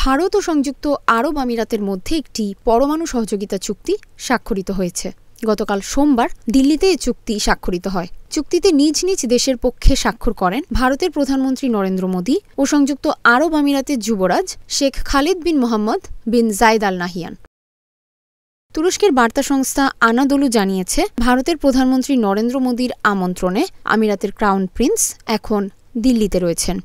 ভারত ও সংযুক্ত আরব আমিরাতের মধ্যে একটি পরমাণু সহযোগিতা চুক্তি স্বাক্ষরিত হয়েছে গতকাল সোমবার দিল্লিতে এ চুক্তি স্বাক্ষরিত হয় চুক্তিতে নিজ নিজ দেশের পক্ষে স্বাক্ষর করেন ভারতের প্রধানমন্ত্রী নরেন্দ্র মোদী ও সংযুক্ত আরব আমিরাতের যুবরাজ শেখ খালিদ বিন মোহাম্মদ বিন জায়দ আল নাহিয়ান তুরস্কের বার্তা সংস্থা আনাদোলু জানিয়েছে ভারতের প্রধানমন্ত্রী নরেন্দ্র মোদীর আমন্ত্রণে আমিরাতের ক্রাউন প্রিন্স এখন দিল্লিতে রয়েছেন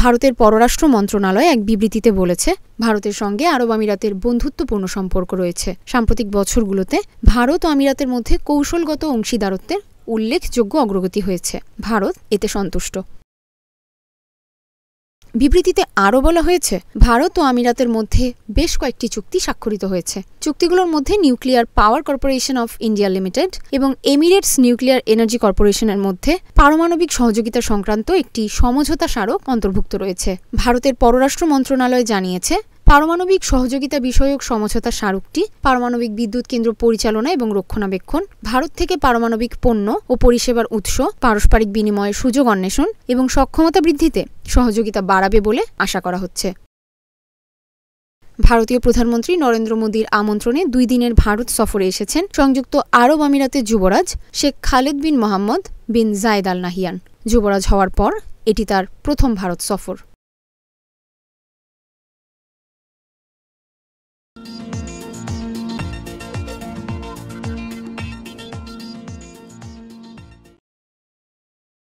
ভারতের পররাষ্ট্র মন্ত্রণালয় এক বিবৃতিতে বলেছে ভারতের সঙ্গে আরব আমিরাতের বন্ধুত্বপূর্ণ সম্পর্ক রয়েছে সাম্প্রতিক বছরগুলোতে ভারত ও আমিরাতের মধ্যে কৌশলগত অংশীদারত্বের উল্লেখযোগ্য অগ্রগতি হয়েছে ভারত এতে সন্তুষ্ট বিবৃতিতে আরও বলা হয়েছে ভারত ও আমিরাতের মধ্যে বেশ কয়েকটি চুক্তি স্বাক্ষরিত হয়েছে চুক্তিগুলোর মধ্যে nuclear power corporation of India limited এবং এমিরেটস নিউক্লিয়ার এনার্জি কর্পোরেশনের মধ্যে পারমাণবিক সহযোগিতা সংক্রান্ত একটি সমঝোতা স্মারক অন্তর্ভুক্ত রয়েছে ভারতের পররাষ্ট্র মন্ত্রণালয় জানিয়েছে পারমাণবিক সহযোগিতা বিষয়ক সমঝোতা স্মারকটি পারমাণবিক বিদ্যুৎ কেন্দ্র পরিচালনা এবং রক্ষণাবেক্ষণ ভারত থেকে পারমাণবিক পণ্য ও পরিষেবার উৎস পারস্পরিক বিনিময়ের সুযোগ অন্বেষণ এবং সক্ষমতা বৃদ্ধিতে সহযোগিতা বাড়াবে বলে আশা করা হচ্ছে ভারতীয় প্রধানমন্ত্রী নরেন্দ্র মোদীর আমন্ত্রণে দুই দিনের ভারত সফরে এসেছেন সংযুক্ত আরব আমিরাতের যুবরাজ শেখ খালেদ বিন মোহাম্মদ বিন জায়দ আল নাহিয়ান যুবরাজ হওয়ার পর এটি তার প্রথম ভারত সফর